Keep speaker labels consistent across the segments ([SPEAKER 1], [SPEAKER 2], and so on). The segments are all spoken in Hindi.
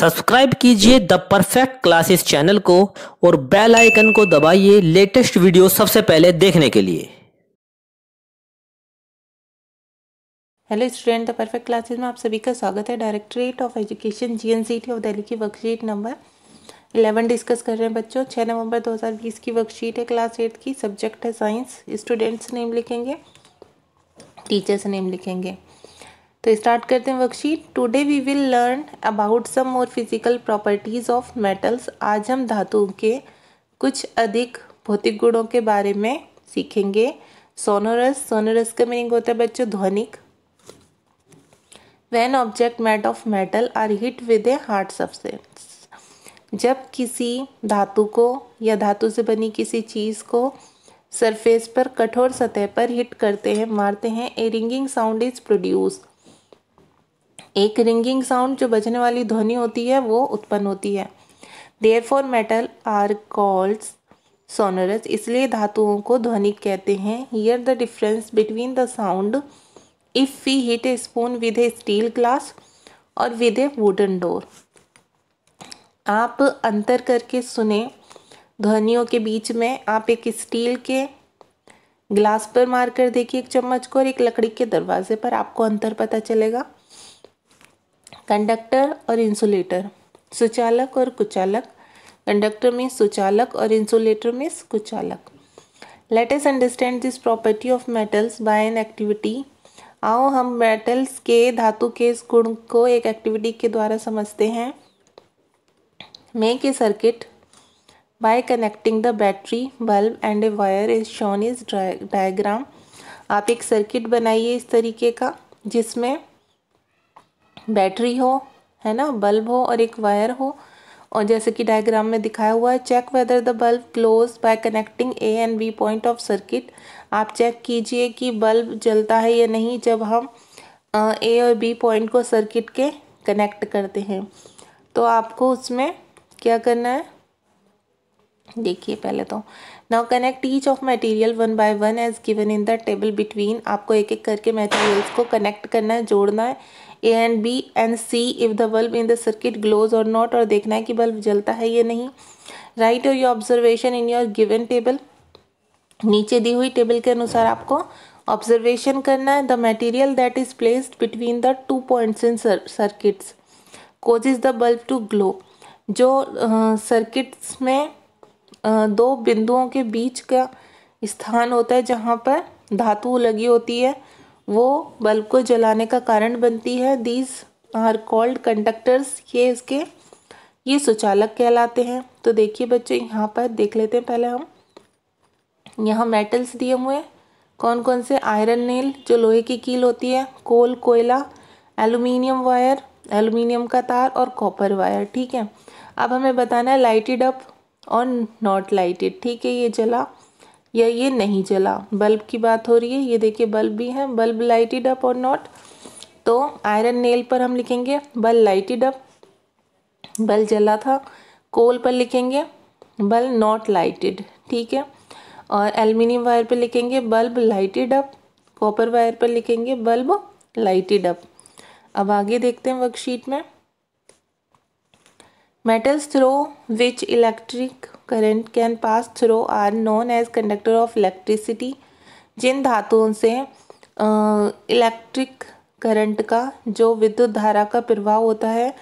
[SPEAKER 1] सब्सक्राइब कीजिए द परफेक्ट क्लासेस चैनल को और बेल आइकन को दबाइए लेटेस्ट वीडियो सबसे पहले देखने के लिए hello student the perfect classes में आप सभी का स्वागत है directorate of education GNCT of Delhi की वर्कशीट नंबर इलेवन डिस्कस कर रहे हैं बच्चों छः नवंबर 2020 की वर्कशीट है क्लास एट की सब्जेक्ट है साइंस स्टूडेंट्स नेम लिखेंगे टीचर्स नेम लिखेंगे तो स्टार्ट करते हैं worksheet today we will learn about some more physical properties of metals आज हम धातुओं के कुछ अधिक भौतिक गुणों के बारे में सीखेंगे सोनोरस सोनोरस का मीनिंग होता है बच्चों ध्वनिक when object made of metal are hit with a hard substance जब किसी धातु को या धातु से बनी किसी चीज़ को सरफेस पर कठोर सतह पर हिट करते हैं मारते हैं a ringing sound is produced एक रिंगिंग साउंड जो बजने वाली ध्वनि होती है वो उत्पन्न होती है therefore metal are calls sonorous इसलिए धातुओं को ध्वनि कहते हैं hear the difference between the sound if we hit a spoon with a steel glass और विद ए वुडन डोर आप अंतर करके सुने ध्वनियों के बीच में आप एक स्टील के ग्लास पर मार कर देखिए एक चम्मच को और एक लकड़ी के दरवाजे पर आपको अंतर पता चलेगा कंडक्टर और इंसुलेटर सुचालक और कुचालक कंडक्टर में सुचालक और इंसुलेटर में कुचालक let's understand this property of metals by an activity आओ हम मेटल्स के धातु के इस गुण को एक एक्टिविटी के द्वारा समझते हैं make a circuit by connecting the battery bulb and a wire is shown is diagram आप एक सर्किट बनाइए इस तरीके का जिसमें बैटरी हो है ना बल्ब हो और एक वायर हो और जैसे कि डायग्राम में दिखाया हुआ है check whether the bulb glows by connecting A and B point of circuit आप चेक कीजिए कि बल्ब जलता है या नहीं जब हम ए और बी पॉइंट को सर्किट के कनेक्ट करते हैं तो आपको उसमें क्या करना है देखिए पहले तो now connect each of material one by one as given in the table between आपको एक एक करके मटेरियल्स को कनेक्ट करना है जोड़ना है A and B and C if the bulb in the circuit glows और नॉट और देखना है कि बल्ब जलता है या नहीं राइट और your observation in your given table नीचे दी हुई टेबल के अनुसार आपको ऑब्जर्वेशन करना है the material that is placed between the two points in circuits is the bulb to glow जो सर्किट्स uh, में दो बिंदुओं के बीच का स्थान होता है जहाँ पर धातु लगी होती है वो बल्ब को जलाने का कारण बनती है दीज आर कॉल्ड कंडक्टर्स ये इसके ये सुचालक कहलाते हैं तो देखिए बच्चे यहाँ पर देख लेते हैं पहले हम यहाँ मेटल्स दिए हुए कौन कौन से आयरन नेल जो लोहे की कील होती है कोल कोयला एलुमिनियम वायर एलुमिनियम का तार और कॉपर वायर ठीक है अब हमें बताना है लाइटेड अप और नॉट लाइटेड ठीक है ये जला या ये नहीं जला बल्ब की बात हो रही है ये देखिए बल्ब भी है बल्ब लाइटेड अप और नॉट तो आयरन नेल पर हम लिखेंगे बल लाइटेड अप बल जला था कोल पर लिखेंगे बल नॉट लाइटेड ठीक है और एल्यूमिनियम वायर पर लिखेंगे bulb lighted up copper wire पर लिखेंगे बल्ब लाइटेड अप अब आगे देखते हैं वर्कशीट में metals through which electric current can pass through are known as conductor of electricity जिन धातुओं से इलेक्ट्रिक करंट का जो विद्युत धारा का प्रभाव होता है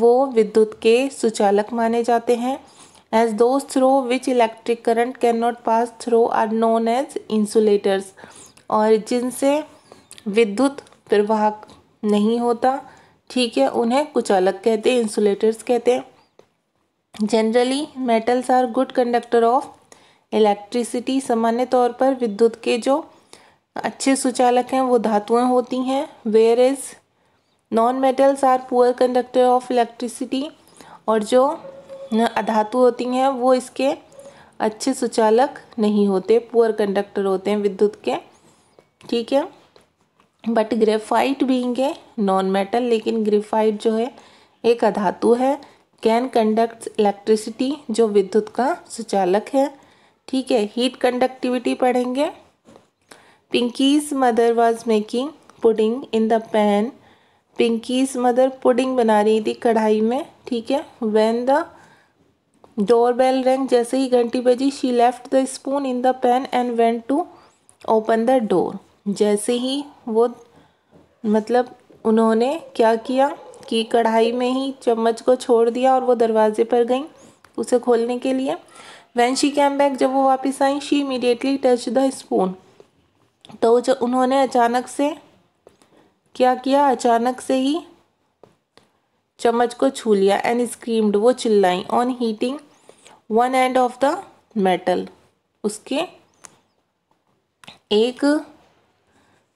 [SPEAKER 1] वो विद्युत के सुचालक माने जाते हैं एज दो through which electric current can not pass through are known as insulators और जिनसे विद्युत प्रवाह नहीं होता ठीक है उन्हें कुचालक कहते हैं इंसुलेटर्स कहते हैं generally metals are good conductor of electricity सामान्य तौर पर विद्युत के जो अच्छे सुचालक हैं वो धातुएं होती हैं whereas non metals are poor conductor of electricity और जो अधातु होती हैं वो इसके अच्छे सुचालक नहीं होते पुअर कंडक्टर होते हैं विद्युत के ठीक है but graphite being a non metal लेकिन ग्रेफाइट जो है एक अधातु है कैन कंडक्ट इलेक्ट्रिसिटी जो विद्युत का सुचालक है ठीक है हीट कंडक्टिविटी पढ़ेंगे Pinky's mother was making pudding in the pan Pinky's mother pudding बना रही थी कढ़ाई में ठीक है व्हेन द डोर बेल रेंग जैसे ही घंटी बजी she left the spoon in the pan and went to open the door जैसे ही वो मतलब उन्होंने क्या किया कि कढ़ाई में ही चम्मच को छोड़ दिया और वो दरवाजे पर गई उसे खोलने के लिए वैन शी कैम बैक जब वो वापस आई she immediately touch the spoon तो जो उन्होंने अचानक से क्या किया अचानक से ही चम्मच को छू लिया एंड स्क्रीम्ड वो चिल्लाई on heating one end of the metal उसके एक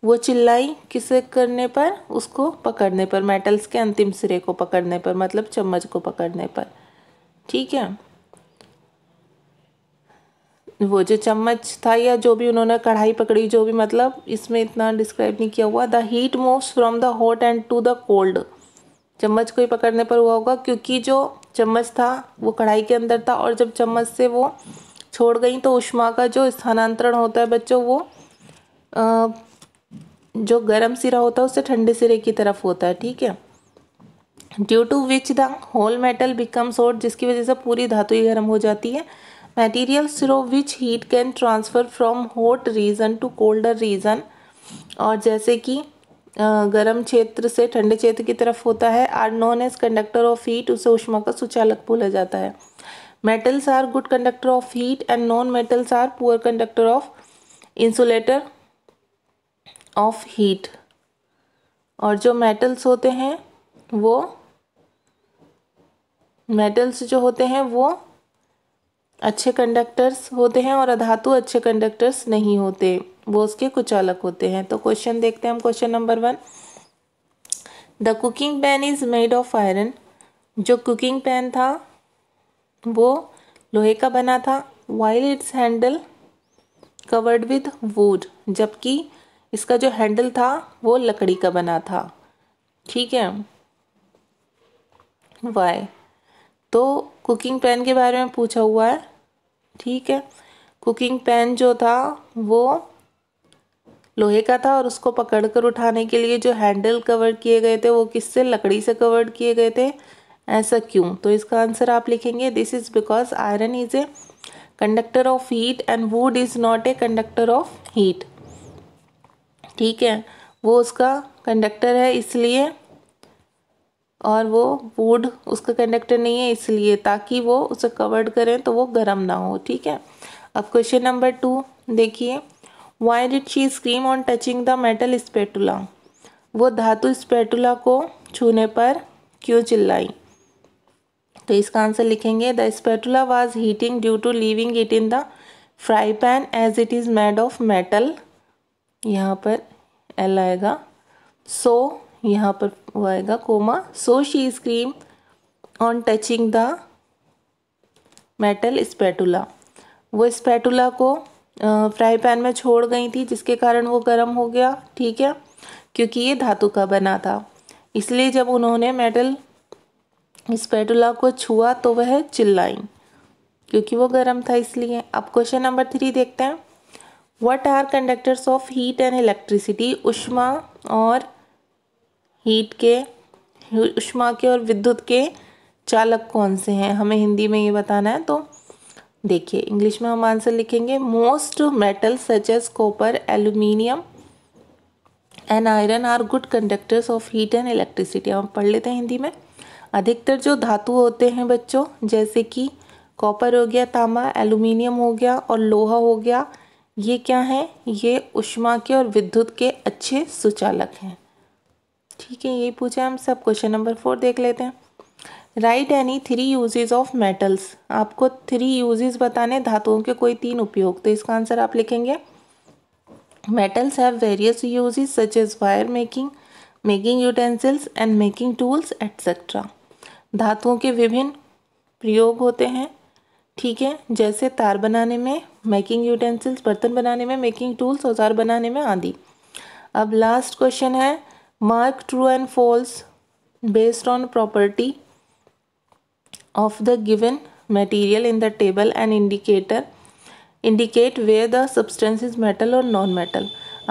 [SPEAKER 1] वो चिल्लाई किसे करने पर उसको पकड़ने पर मेटल्स के अंतिम सिरे को पकड़ने पर मतलब चम्मच को पकड़ने पर ठीक है वो जो चम्मच था या जो भी उन्होंने कढ़ाई पकड़ी जो भी मतलब इसमें इतना डिस्क्राइब नहीं किया हुआ the heat moves from the hot end to the cold चम्मच को ही पकड़ने पर हुआ होगा क्योंकि जो चम्मच था वो कढ़ाई के अंदर था और जब चम्मच से वो छोड़ गई तो उष्मा का जो स्थानांतरण होता है बच्चों वो जो गर्म सिरा होता है उससे ठंडे सिरे की तरफ होता है ठीक है due to which the whole metal becomes hot जिसकी वजह से पूरी धातु ही गर्म हो जाती है material through which heat can transfer from hot region to colder region और जैसे कि गर्म क्षेत्र से ठंडे क्षेत्र की तरफ होता है are known as conductor of heat उसे उष्मा का सुचालक बोला जाता है metals are good conductor of heat and non metals are poor conductor of insulator of heat और जो मेटल्स होते हैं वो मेटल्स जो होते हैं वो अच्छे कंडक्टर्स होते हैं और अधातु अच्छे कंडक्टर्स नहीं होते वो उसके कुछ अलग होते हैं तो क्वेश्चन देखते हैं हम question number one the cooking pan is made of iron जो कुकिंग पैन था वो लोहे का बना था while it's handle covered with wood जबकि इसका जो हैंडल था वो लकड़ी का बना था ठीक है वाई तो कुकिंग पैन के बारे में पूछा हुआ है ठीक है कुकिंग पैन जो था वो लोहे का था और उसको पकड़कर उठाने के लिए जो हैंडल कवर किए गए थे वो किससे लकड़ी से कवर किए गए थे ऐसा क्यों तो इसका आंसर आप लिखेंगे this is because iron is a conductor of heat and wood is not a conductor of heat ठीक है वो उसका कंडक्टर है इसलिए और वो वुड उसका कंडक्टर नहीं है इसलिए ताकि वो उसे कवर्ड करें तो वो गर्म ना हो ठीक है अब क्वेश्चन नंबर टू देखिए why did she scream on touching the metal spatula वो धातु स्पेटुला को छूने पर क्यों चिल्लाई तो इसका आंसर लिखेंगे the spatula was heating due to living it in the fry pan as it is made of metal यहाँ पर एल आएगा सो so, यहाँ पर वो आएगा comma so she scream on touching the metal spatula वो स्पैटूला को फ्राई पैन में छोड़ गई थी जिसके कारण वो गर्म हो गया ठीक है क्योंकि ये धातु का बना था इसलिए जब उन्होंने मेटल स्पैटूला को छुआ तो वह चिल्लाई क्योंकि वो गर्म था इसलिए अब क्वेश्चन नंबर थ्री देखते हैं what are conductors of heat and electricity उष्मा और हीट के उष्मा के और विद्युत के चालक कौन से हैं हमें हिंदी में ये बताना है तो देखिए इंग्लिश में हम आंसर लिखेंगे most metal such as copper aluminium and iron are good conductors of heat and electricity हम पढ़ लेते हैं हिंदी में अधिकतर जो धातु होते हैं बच्चों जैसे कि कॉपर हो गया तांबा एल्यूमिनियम हो गया और लोहा हो गया ये क्या हैं ये उष्मा के और विद्युत के अच्छे सुचालक हैं ठीक है ये पूछा हम सब क्वेश्चन नंबर फोर देख लेते हैं write any three uses of metals आपको थ्री यूजेज बताने धातुओं के कोई तीन उपयोग तो इसका आंसर आप लिखेंगे metals have various uses such as wire making making utensils and making tools etcetera धातुओं के विभिन्न प्रयोग होते हैं ठीक है जैसे तार बनाने में मेकिंग यूटेंसिल्स बर्तन बनाने में मेकिंग टूल्स औजार बनाने में आदि अब लास्ट क्वेश्चन है mark true and false based on property of the given material in the table and indicator indicate where the substance is metal और नॉन मेटल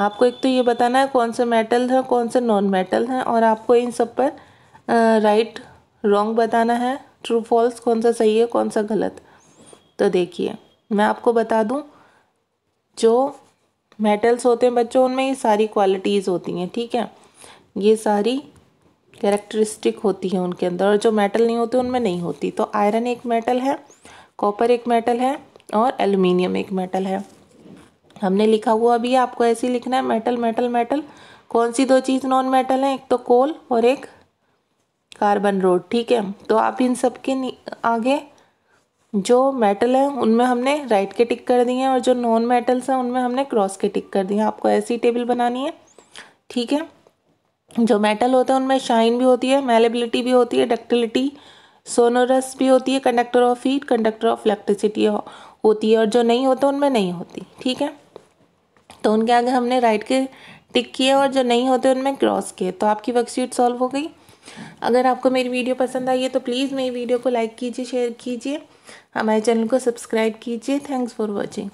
[SPEAKER 1] आपको एक तो ये बताना है कौन से मेटल हैं कौन से नॉन मेटल हैं और आपको इन सब पर राइट uh, रॉन्ग right, बताना है ट्रू फॉल्स कौन सा सही है कौन सा गलत तो देखिए मैं आपको बता दूं जो मेटल्स होते हैं बच्चों उनमें ये सारी क्वालिटीज़ होती हैं ठीक है ये सारी कैरेक्टरिस्टिक होती है उनके अंदर और जो मेटल नहीं होते उनमें नहीं होती तो आयरन एक मेटल है कॉपर एक मेटल है और एल्यूमिनियम एक मेटल है हमने लिखा हुआ भी आपको ऐसे ही लिखना है मेटल मेटल मेटल कौन सी दो चीज़ नॉन मेटल हैं एक तो कोल और एक कार्बन रोड ठीक है तो आप इन सब के आगे जो मेटल हैं उनमें हमने राइट के टिक कर दिए हैं और जो नॉन मेटल्स हैं उनमें हमने क्रॉस के टिक कर दिए हैं आपको ऐसी टेबल बनानी है ठीक है जो मेटल होते हैं उनमें शाइन भी होती है मेलेबिलिटी भी होती है डक्टिलिटी सोनोरस भी होती है conductor of heat conductor of electricity होती है और जो नहीं होते उनमें नहीं होती ठीक है तो उनके आगे हमने राइट के टिक किए और जो नहीं होते उनमें क्रॉस किए तो आपकी वर्कशीट सॉल्व हो गई अगर आपको मेरी वीडियो पसंद आई है तो प्लीज़ मेरी वीडियो को लाइक कीजिए शेयर कीजिए हमारे चैनल को सब्सक्राइब कीजिए थैंक्स फॉर वॉचिंग